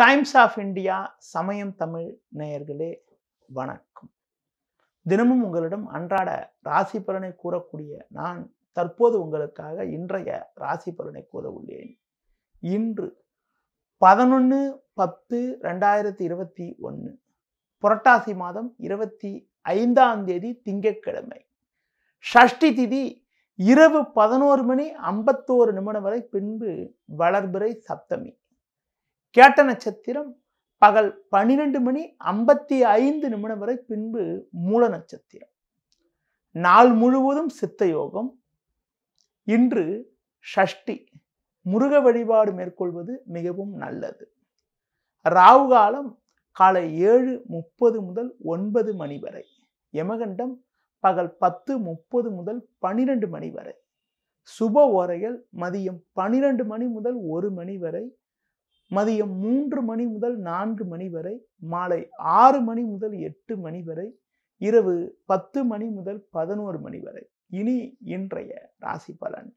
times of India சமயம் தமிழ் நேயர்களே வணக்கம் தினமும் உங்களிடம் அன்றாட ராசி பலனை கூறக்கூடிய நான் தற்போது உங்களுக்காக இன்றைய ராசி பலனை கூற உள்ளேன் இன்று பதினொன்று பத்து ரெண்டாயிரத்தி இருபத்தி ஒன்று புரட்டாசி மாதம் இருபத்தி ஐந்தாம் தேதி திங்கட்கிழமை ஷஷ்டி திதி இரவு பதினோரு மணி ஐம்பத்தோரு நிமிடம் வரை பின்பு வளர்பிறை சப்தமி கேட்ட நட்சத்திரம் பகல் பன்னிரெண்டு மணி ஐம்பத்தி ஐந்து நிமிடம் வரை பின்பு மூல நட்சத்திரம் நாள் முழுவதும் சித்த யோகம் இன்று ஷஷ்டி முருக வழிபாடு மேற்கொள்வது மிகவும் நல்லது ராவு காலம் காலை ஏழு முப்பது முதல் ஒன்பது மணி வரை யமகண்டம் பகல் பத்து முப்பது முதல் பனிரெண்டு மணி வரை சுப ஓரைகள் மதியம் பனிரெண்டு மணி முதல் ஒரு மணி வரை மதியம் மூன்று மணி முதல் நான்கு மணி வரை மாலை ஆறு மணி முதல் எட்டு மணி வரை இரவு பத்து மணி முதல் பதினோரு மணி வரை இனி இன்றைய ராசி பலன்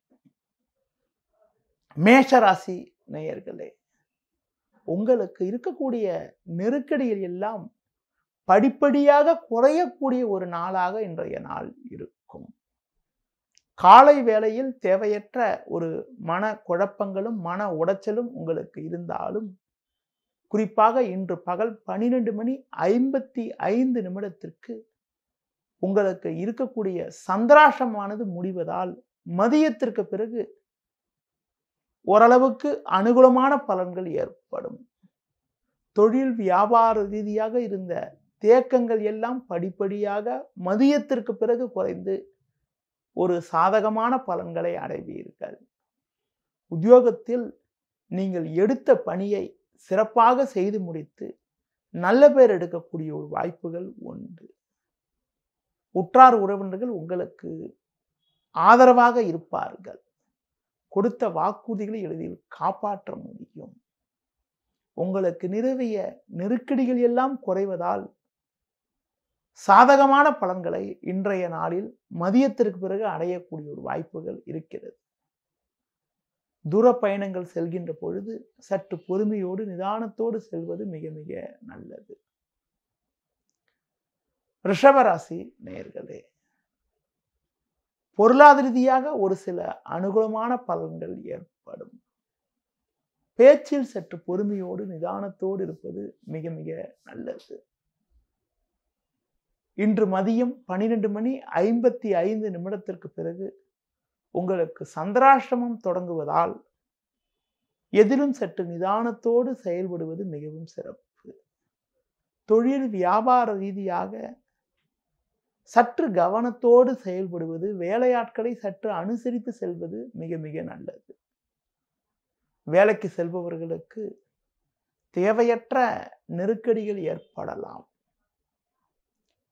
மேஷ ராசி நேயர்களே உங்களுக்கு இருக்கக்கூடிய நெருக்கடிகள் எல்லாம் படிப்படியாக குறையக்கூடிய ஒரு நாளாக இன்றைய நாள் இருக்கும் காலை வேளையில் தேவையற்ற ஒரு மன குழப்பங்களும் மன உடைச்சலும் உங்களுக்கு இருந்தாலும் குறிப்பாக இன்று பகல் பனிரெண்டு மணி ஐம்பத்தி ஐந்து நிமிடத்திற்கு உங்களுக்கு இருக்கக்கூடிய சந்திராசமானது முடிவதால் மதியத்திற்கு பிறகு ஓரளவுக்கு அனுகூலமான பலன்கள் ஏற்படும் தொழில் வியாபார ரீதியாக இருந்த தேக்கங்கள் எல்லாம் படிப்படியாக மதியத்திற்கு பிறகு குறைந்து ஒரு சாதகமான பலன்களை அடைவீர்கள் உத்தியோகத்தில் நீங்கள் எடுத்த பணியை சிறப்பாக செய்து முடித்து நல்ல பேர் எடுக்கக்கூடிய ஒரு வாய்ப்புகள் உண்டு உற்றார் உறவினர்கள் உங்களுக்கு ஆதரவாக இருப்பார்கள் கொடுத்த வாக்குறுதிகளை எளிதில் காப்பாற்ற முடியும் உங்களுக்கு நிறுவிய நெருக்கடிகள் எல்லாம் குறைவதால் சாதகமான பலன்களை இன்றைய நாளில் மதியத்திற்கு பிறகு அடையக்கூடிய ஒரு வாய்ப்புகள் இருக்கிறது தூர பயணங்கள் செல்கின்ற பொழுது சற்று பொறுமையோடு நிதானத்தோடு செல்வது மிக மிக நல்லது ரிஷபராசி நேர்களே பொருளாதார ரீதியாக ஒரு சில அனுகூலமான பலன்கள் ஏற்படும் பேச்சில் சற்று பொறுமையோடு நிதானத்தோடு இருப்பது மிக மிக நல்லது இன்று மதியம் பன்னிரெண்டு மணி ஐம்பத்தி ஐந்து நிமிடத்திற்கு பிறகு உங்களுக்கு சந்திராசிரமம் தொடங்குவதால் எதிலும் சற்று நிதானத்தோடு செயல்படுவது மிகவும் சிறப்பு தொழில் வியாபார ரீதியாக சற்று கவனத்தோடு செயல்படுவது வேலையாட்களை சற்று அனுசரித்து செல்வது மிக மிக நல்லது வேலைக்கு செல்பவர்களுக்கு தேவையற்ற நெருக்கடிகள் ஏற்படலாம்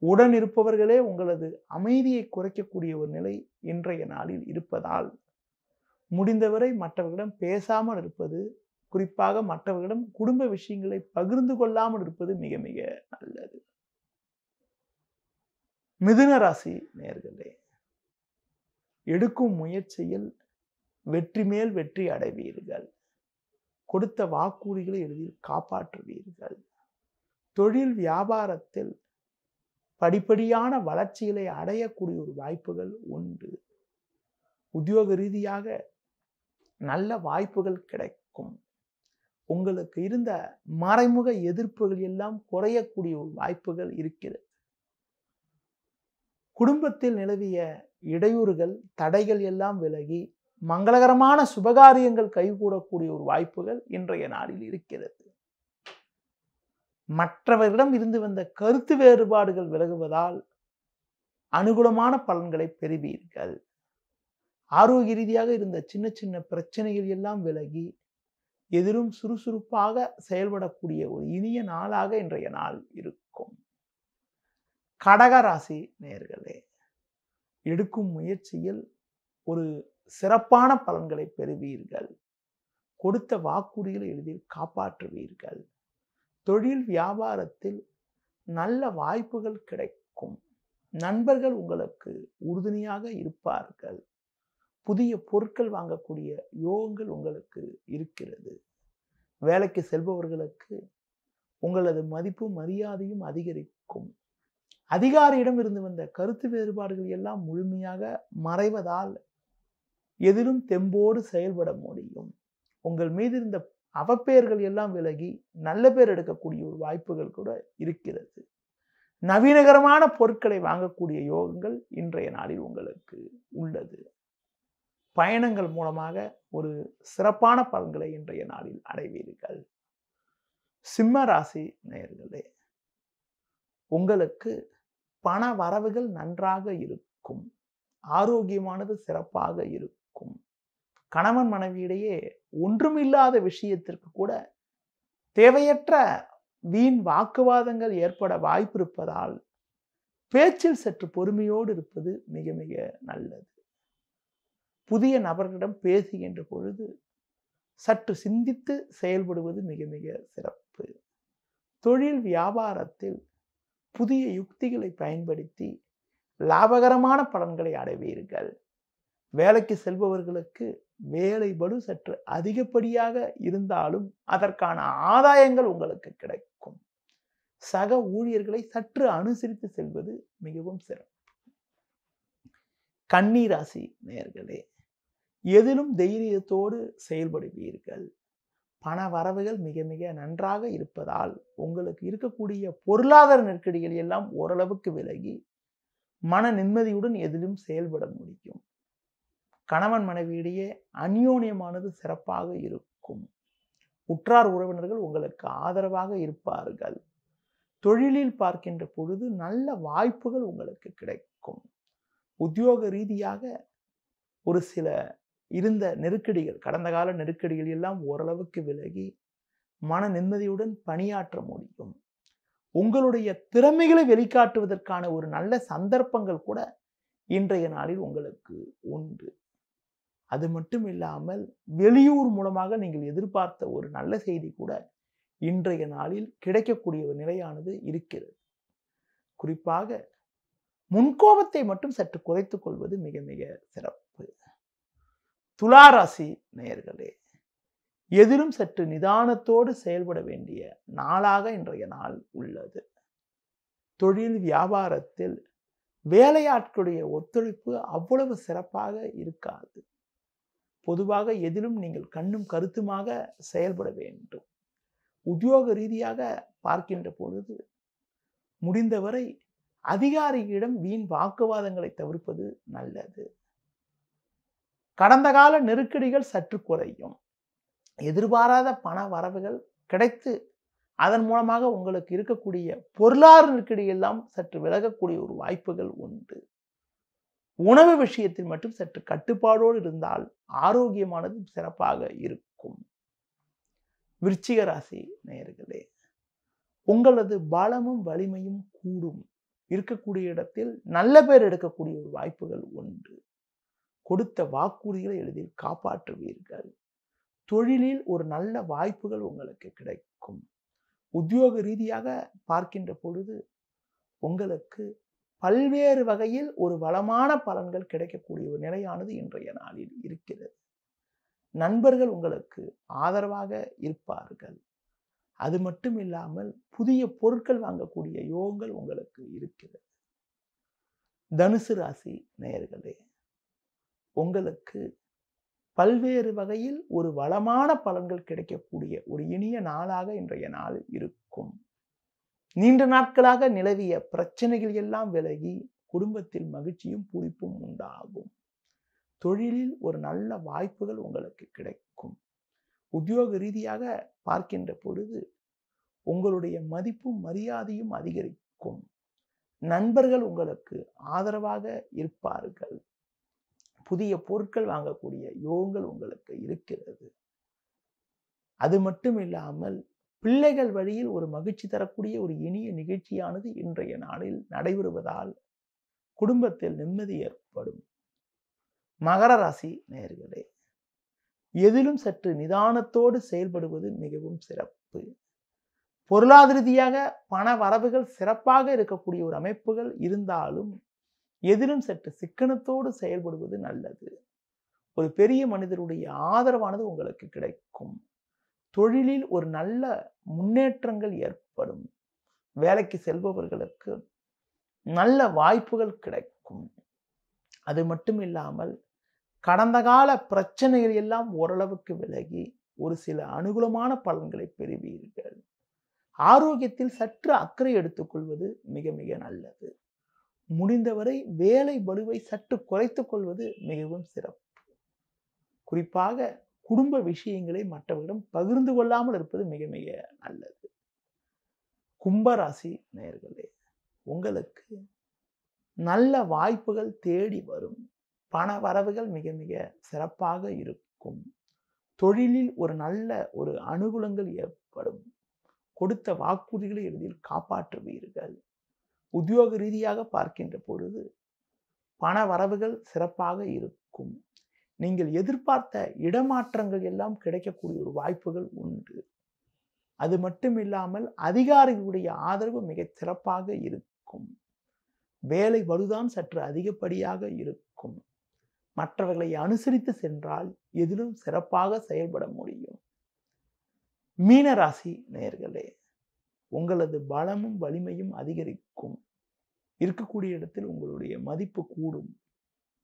உடன் இருப்பவர்களே உங்களது அமைதியை குறைக்கக்கூடிய ஒரு நிலை இன்றைய நாளில் இருப்பதால் முடிந்தவரை மற்றவர்களிடம் பேசாமல் இருப்பது குறிப்பாக மற்றவர்களிடம் குடும்ப விஷயங்களை பகிர்ந்து கொள்ளாமல் இருப்பது மிக மிக நல்லது மிதுன ராசி நேர்களே எடுக்கும் முயற்சியில் வெற்றி மேல் வெற்றி அடைவீர்கள் கொடுத்த வாக்குறுதிகளை எளிதில் காப்பாற்றுவீர்கள் தொழில் வியாபாரத்தில் படிப்படியான வளர்ச்சிகளை அடையக்கூடிய ஒரு வாய்ப்புகள் உண்டு உத்தியோக ரீதியாக நல்ல வாய்ப்புகள் கிடைக்கும் உங்களுக்கு இருந்த மறைமுக எதிர்ப்புகள் எல்லாம் குறையக்கூடிய ஒரு வாய்ப்புகள் இருக்கிறது குடும்பத்தில் நிலவிய இடையூறுகள் தடைகள் எல்லாம் விலகி மங்களகரமான சுபகாரியங்கள் கைகூடக்கூடிய ஒரு வாய்ப்புகள் இன்றைய நாளில் இருக்கிறது மற்றவர்களிடம் இருந்து வந்த கருத்து வேறுபாடுகள் விலகுவதால் அனுகூலமான பலன்களை பெறுவீர்கள் ஆரோக்கிய ரீதியாக இருந்த சின்ன சின்ன பிரச்சனைகள் எல்லாம் விலகி எதிரும் சுறுசுறுப்பாக செயல்படக்கூடிய ஒரு இனிய நாளாக இன்றைய நாள் இருக்கும் கடகராசி நேர்களே எடுக்கும் முயற்சியில் ஒரு சிறப்பான பலன்களை பெறுவீர்கள் கொடுத்த வாக்குறுதிகளை எளிதில் காப்பாற்றுவீர்கள் தொழில் வியாபாரத்தில் நல்ல வாய்ப்புகள் கிடைக்கும் நண்பர்கள் உங்களுக்கு உறுதுணையாக இருப்பார்கள் புதிய பொருட்கள் வாங்கக்கூடிய யோகங்கள் உங்களுக்கு இருக்கிறது வேலைக்கு செல்பவர்களுக்கு உங்களது மதிப்பு மரியாதையும் அதிகரிக்கும் அதிகாரியிடம் இருந்து வந்த கருத்து வேறுபாடுகள் எல்லாம் முழுமையாக மறைவதால் எதிரும் தெம்போடு செயல்பட முடியும் உங்கள் மீது இருந்த அவப்பெயர்கள் எல்லாம் விலகி நல்ல பேர் எடுக்கக்கூடிய ஒரு வாய்ப்புகள் கூட இருக்கிறது நவீனகரமான பொருட்களை வாங்கக்கூடிய யோகங்கள் இன்றைய நாளில் உங்களுக்கு உள்ளது பயணங்கள் மூலமாக ஒரு சிறப்பான பலன்களை இன்றைய நாளில் அடைவீர்கள் சிம்ம ராசி நேயர்களே உங்களுக்கு பண வரவுகள் நன்றாக இருக்கும் ஆரோக்கியமானது சிறப்பாக இருக்கும் கணவன் மனைவியிடையே ஒன்றுமில்லாத விஷயத்திற்கு கூட தேவையற்ற வீண் வாக்குவாதங்கள் ஏற்பட வாய்ப்பு இருப்பதால் பேச்சில் சற்று பொறுமையோடு இருப்பது மிக மிக நல்லது புதிய நபர்களிடம் பேசுகின்ற பொழுது சற்று சிந்தித்து செயல்படுவது மிக மிக சிறப்பு தொழில் வியாபாரத்தில் புதிய யுக்திகளை பயன்படுத்தி லாபகரமான பலன்களை அடைவீர்கள் வேலைக்கு செல்பவர்களுக்கு வேலைபடு சற்று அதிகப்படியாக இருந்தாலும் அதற்கான ஆதாயங்கள் உங்களுக்கு கிடைக்கும் சக ஊழியர்களை சற்று அனுசரித்து செல்வது மிகவும் சிறப்பு கண்ணீராசி நேர்களே எதிலும் தைரியத்தோடு செயல்படுவீர்கள் பண வரவுகள் மிக மிக நன்றாக இருப்பதால் உங்களுக்கு இருக்கக்கூடிய பொருளாதார நெருக்கடிகள் எல்லாம் ஓரளவுக்கு விலகி மன நிம்மதியுடன் எதிலும் செயல்பட முடியும் கணவன் மனைவியிடையே அந்யோன்யமானது சிறப்பாக இருக்கும் உற்றார் உறவினர்கள் உங்களுக்கு ஆதரவாக இருப்பார்கள் தொழிலில் பார்க்கின்ற பொழுது நல்ல வாய்ப்புகள் உங்களுக்கு கிடைக்கும் உத்தியோக ரீதியாக ஒரு சில இருந்த நெருக்கடிகள் கடந்த கால நெருக்கடிகள் எல்லாம் ஓரளவுக்கு விலகி மன நிம்மதியுடன் பணியாற்ற முடியும் உங்களுடைய திறமைகளை வெளிக்காட்டுவதற்கான ஒரு நல்ல சந்தர்ப்பங்கள் கூட இன்றைய நாளில் உங்களுக்கு உண்டு அது மட்டும் இல்லாமல் வெளியூர் மூலமாக நீங்கள் எதிர்பார்த்த ஒரு நல்ல செய்தி கூட இன்றைய நாளில் கிடைக்கக்கூடிய ஒரு நிலையானது இருக்கிறது குறிப்பாக முன்கோபத்தை மட்டும் சற்று குறைத்துக் கொள்வது மிக மிக சிறப்பு துளாராசி நேயர்களே எதிலும் சற்று நிதானத்தோடு செயல்பட வேண்டிய நாளாக இன்றைய நாள் உள்ளது தொழில் வியாபாரத்தில் வேலையாட்களுடைய ஒத்துழைப்பு அவ்வளவு சிறப்பாக இருக்காது பொதுவாக எதிலும் நீங்கள் கண்ணும் கருத்துமாக செயல்பட வேண்டும் உத்தியோக ரீதியாக பார்க்கின்ற பொழுது முடிந்தவரை அதிகாரிகளிடம் வீண் வாக்குவாதங்களை தவிர்ப்பது நல்லது கடந்த கால நெருக்கடிகள் சற்று குறையும் எதிர்பாராத பண வரவுகள் கிடைத்து அதன் மூலமாக உங்களுக்கு இருக்கக்கூடிய பொருளாதார நெருக்கடி எல்லாம் சற்று விலகக்கூடிய ஒரு வாய்ப்புகள் உண்டு உணவு விஷயத்தில் மட்டும் சற்று கட்டுப்பாடோடு இருந்தால் ஆரோக்கியமானது சிறப்பாக இருக்கும் விருச்சிக ராசி நேர்களே உங்களது பலமும் வலிமையும் கூடும் இருக்கக்கூடிய இடத்தில் நல்ல பேர் எடுக்கக்கூடிய ஒரு வாய்ப்புகள் உண்டு கொடுத்த வாக்குறுதிகளை எளிதில் காப்பாற்றுவீர்கள் தொழிலில் ஒரு நல்ல வாய்ப்புகள் உங்களுக்கு கிடைக்கும் உத்தியோக ரீதியாக பார்க்கின்ற பொழுது உங்களுக்கு பல்வேறு வகையில் ஒரு வளமான பலன்கள் கிடைக்கக்கூடிய ஒரு நிலையானது இன்றைய நாளில் இருக்கிறது நண்பர்கள் உங்களுக்கு ஆதரவாக இருப்பார்கள் அது மட்டும் இல்லாமல் புதிய பொருட்கள் வாங்கக்கூடிய யோகங்கள் உங்களுக்கு இருக்கிறது தனுசு ராசி நேயர்களே உங்களுக்கு பல்வேறு வகையில் ஒரு வளமான பலன்கள் கிடைக்கக்கூடிய ஒரு இனிய நாளாக இன்றைய நாள் இருக்கும் நீண்ட நாட்களாக நிலவிய பிரச்சனைகள் எல்லாம் விலகி குடும்பத்தில் மகிழ்ச்சியும் பூரிப்பும் உண்டாகும் தொழிலில் ஒரு நல்ல வாய்ப்புகள் உங்களுக்கு கிடைக்கும் உத்தியோக ரீதியாக பார்க்கின்ற பொழுது உங்களுடைய மதிப்பும் மரியாதையும் அதிகரிக்கும் நண்பர்கள் உங்களுக்கு ஆதரவாக இருப்பார்கள் புதிய பொருட்கள் வாங்கக்கூடிய யோகங்கள் உங்களுக்கு இருக்கிறது அது மட்டும் இல்லாமல் பிள்ளைகள் வழியில் ஒரு மகிழ்ச்சி தரக்கூடிய ஒரு இனிய நிகழ்ச்சியானது இன்றைய நாளில் நடைபெறுவதால் குடும்பத்தில் நிம்மதி ஏற்படும் மகர ராசி நேர்களே எதிலும் சற்று நிதானத்தோடு செயல்படுவது மிகவும் சிறப்பு பொருளாதாரதியாக பண வரவுகள் சிறப்பாக இருக்கக்கூடிய ஒரு அமைப்புகள் இருந்தாலும் எதிலும் சற்று சிக்கனத்தோடு செயல்படுவது நல்லது ஒரு பெரிய மனிதருடைய ஆதரவானது உங்களுக்கு கிடைக்கும் தொழிலில் ஒரு நல்ல முன்னேற்றங்கள் ஏற்படும் வேலைக்கு செல்பவர்களுக்கு நல்ல வாய்ப்புகள் கிடைக்கும் அது மட்டும் இல்லாமல் கடந்த கால பிரச்சனைகள் எல்லாம் ஓரளவுக்கு விலகி ஒரு சில அனுகூலமான பலன்களை பெறுவீர்கள் ஆரோக்கியத்தில் சற்று அக்கறை எடுத்துக்கொள்வது மிக மிக நல்லது முடிந்தவரை வேலை வலுவை சற்று குறைத்துக் கொள்வது மிகவும் சிறப்பு குறிப்பாக குடும்ப விஷயங்களை மற்றவர்களிடம் பகிர்ந்து கொள்ளாமல் இருப்பது மிக மிக நல்லது கும்பராசி நேர்களே உங்களுக்கு நல்ல வாய்ப்புகள் தேடி வரும் பண வரவுகள் மிக மிக சிறப்பாக இருக்கும் தொழிலில் ஒரு நல்ல ஒரு அனுகூலங்கள் ஏற்படும் கொடுத்த வாக்குறுதிகளை எளிதில் காப்பாற்றுவீர்கள் உத்தியோக ரீதியாக பார்க்கின்ற பொழுது பண வரவுகள் சிறப்பாக இருக்கும் நீங்கள் எதிர்பார்த்த இடமாற்றங்கள் எல்லாம் கிடைக்கக்கூடிய ஒரு வாய்ப்புகள் உண்டு அது மட்டும் இல்லாமல் அதிகாரிகளுடைய ஆதரவு மிக சிறப்பாக இருக்கும் வேலை வலுதான் சற்று அதிகப்படியாக இருக்கும் மற்றவர்களை அனுசரித்து சென்றால் எதிலும் சிறப்பாக செயல்பட முடியும் மீனராசி நேர்களே உங்களது பலமும் வலிமையும் அதிகரிக்கும் இருக்கக்கூடிய இடத்தில் உங்களுடைய மதிப்பு கூடும்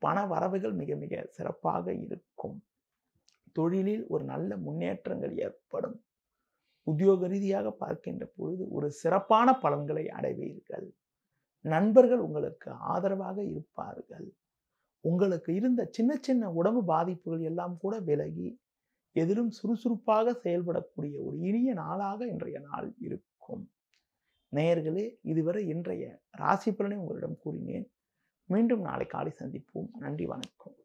பண வரவுகள் மிக மிக சிறப்பாக இருக்கும் தொழிலில் ஒரு நல்ல முன்னேற்றங்கள் ஏற்படும் உத்தியோக ரீதியாக பார்க்கின்ற பொழுது ஒரு சிறப்பான பலன்களை அடைவீர்கள் நண்பர்கள் உங்களுக்கு ஆதரவாக இருப்பார்கள் உங்களுக்கு இருந்த சின்ன சின்ன உடம்பு பாதிப்புகள் எல்லாம் கூட விலகி எதிலும் சுறுசுறுப்பாக செயல்படக்கூடிய ஒரு இனிய நாளாக இன்றைய நாள் இருக்கும் நேயர்களே இதுவரை இன்றைய ராசி பலனை உங்களிடம் கூறினேன் மீண்டும் நாளை காலை சந்திப்போம் நன்றி வணக்கம்